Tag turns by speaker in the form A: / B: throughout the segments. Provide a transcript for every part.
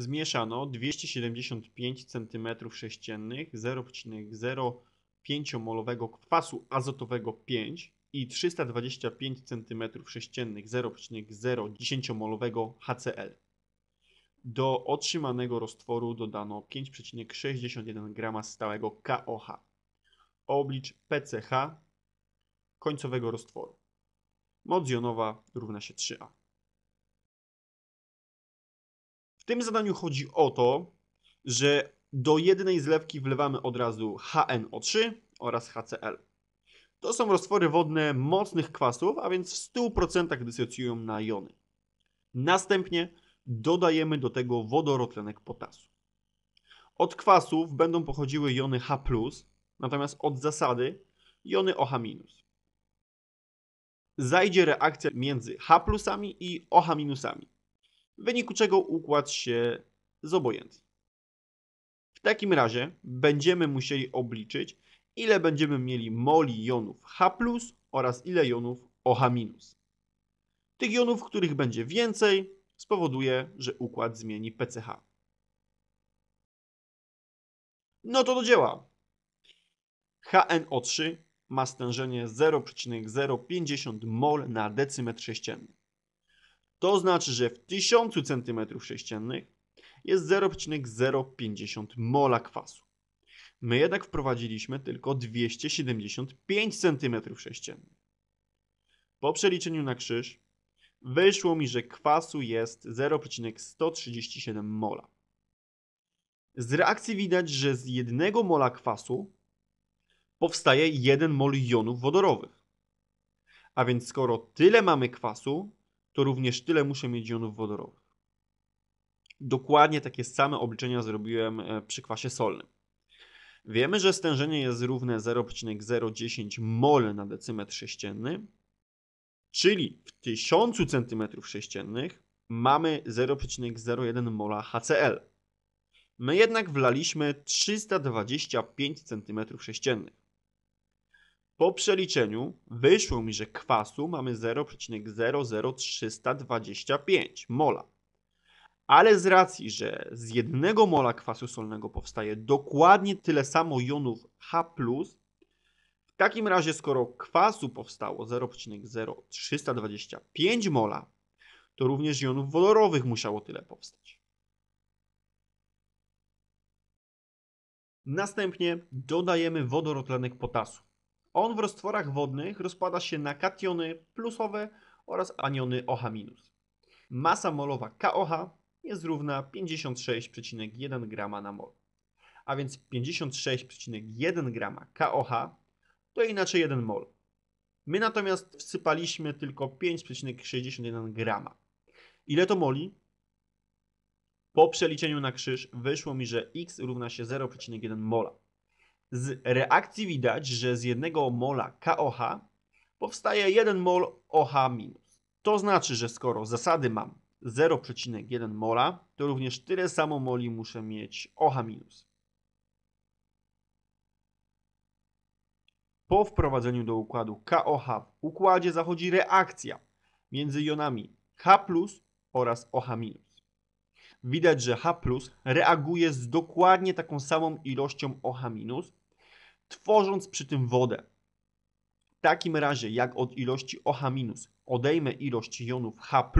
A: zmieszano 275 cm3 0,05molowego kwasu azotowego 5 i 325 cm3 0,010molowego HCl. Do otrzymanego roztworu dodano 5,61 g stałego KOH. Oblicz PCH końcowego roztworu. Moc jonowa równa się 3A. tym zadaniu chodzi o to, że do jednej zlewki wlewamy od razu HNO3 oraz HCl. To są roztwory wodne mocnych kwasów, a więc w 100% dysocjują na jony. Następnie dodajemy do tego wodorotlenek potasu. Od kwasów będą pochodziły jony H+, natomiast od zasady jony OH-. Zajdzie reakcja między H plusami i OH minusami w wyniku czego układ się zobojętni. W takim razie będziemy musieli obliczyć, ile będziemy mieli moli jonów H+, oraz ile jonów OH-. Tych jonów, których będzie więcej, spowoduje, że układ zmieni PCH. No to do dzieła. HNO3 ma stężenie 0,050 mol na decymetr sześcienny. To znaczy, że w 1000 cm3 jest 0,050 mola kwasu. My jednak wprowadziliśmy tylko 275 cm3. Po przeliczeniu na krzyż wyszło mi, że kwasu jest 0,137 mola. Z reakcji widać, że z jednego mola kwasu powstaje 1 mol jonów wodorowych. A więc skoro tyle mamy kwasu, to również tyle muszę mieć jonów wodorowych. Dokładnie takie same obliczenia zrobiłem e, przy kwasie solnym. Wiemy, że stężenie jest równe 0,010 mol na decymetr sześcienny, czyli w 1000 cm sześciennych mamy 0,01 mola HCl. My jednak wlaliśmy 325 cm sześciennych. Po przeliczeniu wyszło mi, że kwasu mamy 0,00325 mola. Ale z racji, że z jednego mola kwasu solnego powstaje dokładnie tyle samo jonów H+, w takim razie skoro kwasu powstało 0,0325 mola, to również jonów wodorowych musiało tyle powstać. Następnie dodajemy wodorotlenek potasu. On w roztworach wodnych rozpada się na kationy plusowe oraz aniony OH-. Masa molowa KOH jest równa 56,1 g na mol. A więc 56,1 g KOH to inaczej 1 mol. My natomiast wsypaliśmy tylko 5,61 g. Ile to moli? Po przeliczeniu na krzyż wyszło mi, że x równa się 0,1 mola. Z reakcji widać, że z jednego mola KOH powstaje 1 mol OH-. To znaczy, że skoro zasady mam 0,1 mola, to również tyle samo moli muszę mieć OH-. Po wprowadzeniu do układu KOH w układzie zachodzi reakcja między jonami H oraz OH-. Widać, że H reaguje z dokładnie taką samą ilością OH- tworząc przy tym wodę. W takim razie, jak od ilości OH- odejmę ilość jonów H+,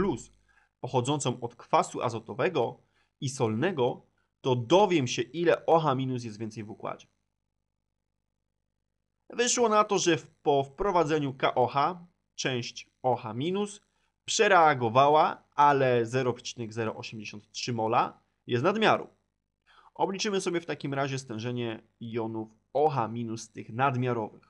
A: pochodzącą od kwasu azotowego i solnego, to dowiem się, ile OH- jest więcej w układzie. Wyszło na to, że po wprowadzeniu KOH część OH- przereagowała, ale 0,083 mola jest nadmiaru. Obliczymy sobie w takim razie stężenie jonów OHA minus tych nadmiarowych.